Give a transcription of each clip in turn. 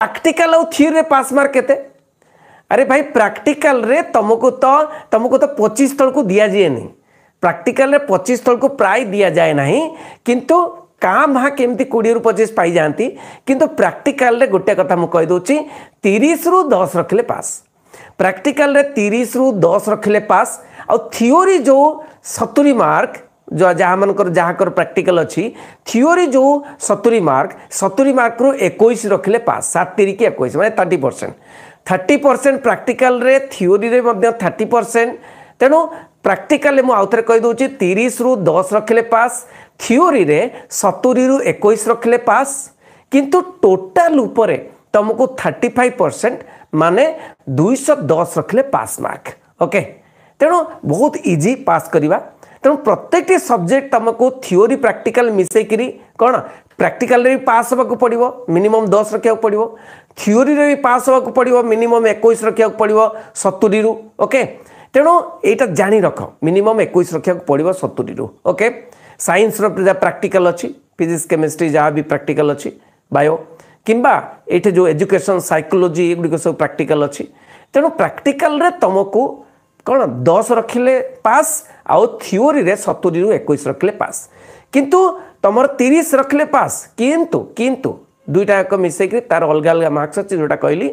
प्राक्टिकाल theory में पास mark के अरे भाई प्राक्टिकाल रे तुमको तो तुमको तो पचीस तल को दिया जाए नहीं प्राक्टिकल पचीस तल को प्राय दि जाए ना किंतु काम हाँ केमती कोड़े पचीस पाई जाती किंतु प्राक्टिकल गोटे कथा मुझे तीस रु दस रखिले पास प्राक्टिकाल तीस रु दस रखिले पास आ थोरी जो सतुरी मार्क ଯାହାମାନଙ୍କର ଯାହାଙ୍କର ପ୍ରାକ୍ଟିକାଲ ଅଛି ଥିଓରି ଯେଉଁ ସତୁରି ମାର୍କ ସତୁରି ମାର୍କରୁ ଏକୋଇଶ ରଖିଲେ ପାସ୍ ସାତ ତିରିକି ଏକୋଇଶ ମାନେ ଥାର୍ଟି ପରସେଣ୍ଟ ଥାର୍ଟି ପରସେଣ୍ଟ ପ୍ରାକ୍ଟିକାଲରେ ଥିଓରିରେ ମଧ୍ୟ ଥାର୍ଟି ପରସେଣ୍ଟ ତେଣୁ ପ୍ରାକ୍ଟିକାଲରେ ମୁଁ ଆଉଥରେ କହିଦେଉଛି ତିରିଶରୁ ଦଶ ରଖିଲେ ପାସ୍ ଥିଓରିରେ ସତୁରିରୁ ଏକୋଇଶ ରଖିଲେ ପାସ୍ କିନ୍ତୁ ଟୋଟାଲ ଉପରେ ତୁମକୁ ଥାର୍ଟି ଫାଇଭ୍ ପରସେଣ୍ଟ ମାନେ ଦୁଇଶହ ଦଶ ରଖିଲେ ପାସ୍ ମାର୍କ ଓକେ ତେଣୁ ବହୁତ ଇଜି ପାସ୍ କରିବା ତେଣୁ ପ୍ରତ୍ୟେକଟି ସବଜେକ୍ଟ ତୁମକୁ ଥିଓରି ପ୍ରାକ୍ଟିକାଲ ମିଶେଇକିରି କ'ଣ ପ୍ରାକ୍ଟିକାଲରେ ବି ପାସ୍ ହେବାକୁ ପଡ଼ିବ ମିନିମମ୍ ଦଶ ରଖିବାକୁ ପଡ଼ିବ ଥିଓରିରେ ବି ପାସ୍ ହେବାକୁ ପଡ଼ିବ ମିନିମମ୍ ଏକୋଇଶ ରଖିବାକୁ ପଡ଼ିବ ସତୁରିରୁ ଓକେ ତେଣୁ ଏଇଟା ଜାଣି ରଖ ମିନିମମ୍ ଏକୋଇଶ ରଖିବାକୁ ପଡ଼ିବ ସତୁରିରୁ ଓକେ ସାଇନ୍ସର ଯାହା ପ୍ରାକ୍ଟିକାଲ ଅଛି ଫିଜିକ୍ସ କେମିଷ୍ଟ୍ରି ଯାହା ବି ପ୍ରାକ୍ଟିକାଲ ଅଛି ବାୟୋ କିମ୍ବା ଏଇଠି ଯେଉଁ ଏଜୁକେସନ୍ ସାଇକୋଲୋଜି ଏଗୁଡ଼ିକ ସବୁ ପ୍ରାକ୍ଟିକାଲ ଅଛି ତେଣୁ ପ୍ରାକ୍ଟିକାଲରେ ତୁମକୁ କ'ଣ ଦଶ ରଖିଲେ ପାସ୍ ଆଉ ଥିଓରିରେ ସତୁରିରୁ ଏକୋଇଶ ରଖିଲେ ପାସ୍ କିନ୍ତୁ ତୁମର ତିରିଶ ରଖିଲେ ପାସ୍ କିନ୍ତୁ କିନ୍ତୁ ଦୁଇଟା ଯାକ ମିଶେଇକି ତାର ଅଲଗା ଅଲଗା ମାର୍କସ୍ ଅଛି ଯେଉଁଟା କହିଲି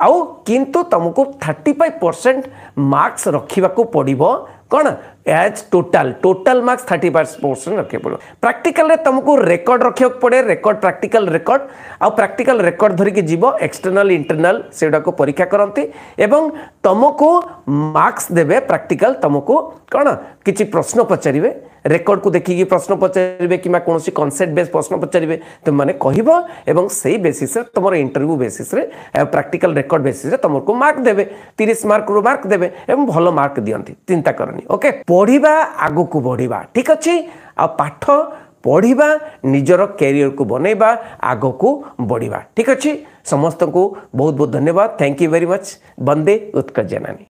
ᱟଉ ᱠᱤᱱᱛᱩ ᱛᱟᱢᱠᱩ 35% ᱢᱟᱨᱠᱥ ᱨᱟᱠᱷᱤᱣᱟ ᱠᱚ ᱯᱟᱲᱤᱵᱚ ᱠᱚᱱ ᱮᱪ ᱴᱚᱴᱟᱞ ᱴᱚᱴᱟᱞ ᱢᱟᱨᱠᱥ 30% ᱨᱟᱠᱷᱮᱯᱚᱲᱚ ᱯᱨᱟᱠᱴᱤᱠᱟᱞᱮ ᱛᱟᱢᱠᱩ ᱨᱮᱠᱚᱨಡ್ ᱨᱟᱠᱷᱮᱠ ᱯᱚᱲᱮ ᱨᱮᱠᱚᱨಡ್ ᱯᱨᱟᱠᱴᱤᱠᱟᱞ ᱨᱮᱠᱚᱨಡ್ ᱟଉ ᱯᱨᱟᱠᱴᱤᱠᱟᱞ ᱨᱮᱠᱚᱨಡ್ ᱫᱷᱟᱨᱤᱠᱮ ᱡᱤᱵᱚ ᱮᱠᱥᱴᱟᱨᱱᱟᱞ ᱤᱱᱴᱟᱨᱱᱟᱞ ᱥᱮ ᱫᱟᱠᱚ ᱯᱚᱨᱤᱠᱷᱟ ᱠᱟᱨᱚᱱᱛᱮ ᱮᱵᱚᱝ ᱛᱟᱢᱠᱩ ᱢᱟᱨᱠᱥ ᱫᱮᱵᱮ ᱯᱨᱟᱠᱴᱤᱠᱟᱞ ᱛᱟᱢᱠᱩ ରେକର୍ଡ କୁ ଦେଖିକି ପ୍ରଶ୍ନ ପଚାରିବେ କିମ୍ବା କୌଣସି କନସେପ୍ଟ ବେସ୍ ପ୍ରଶ୍ନ ପଚାରିବେ ତୁମମାନେ କହିବ ଏବଂ ସେଇ ବେସିସ୍ରେ ତୁମର ଇଣ୍ଟରଭ୍ୟୁ ବେସିସ୍ରେ ପ୍ରାକ୍ଟିକାଲ ରେକର୍ଡ ବେସିସ୍ରେ ତୁମକୁ ମାର୍କ ଦେବେ ତିରିଶ ମାର୍କରୁ ମାର୍କ ଦେବେ ଏବଂ ଭଲ ମାର୍କ ଦିଅନ୍ତି ଚିନ୍ତା କରନି ଓକେ ପଢ଼ିବା ଆଗକୁ ବଢ଼ିବା ଠିକ୍ ଅଛି ଆଉ ପାଠ ପଢ଼ିବା ନିଜର କ୍ୟାରିୟରକୁ ବନେଇବା ଆଗକୁ ବଢ଼ିବା ଠିକ୍ ଅଛି ସମସ୍ତଙ୍କୁ ବହୁତ ବହୁତ ଧନ୍ୟବାଦ thank you very much Bande Utkala ଜେନାନୀ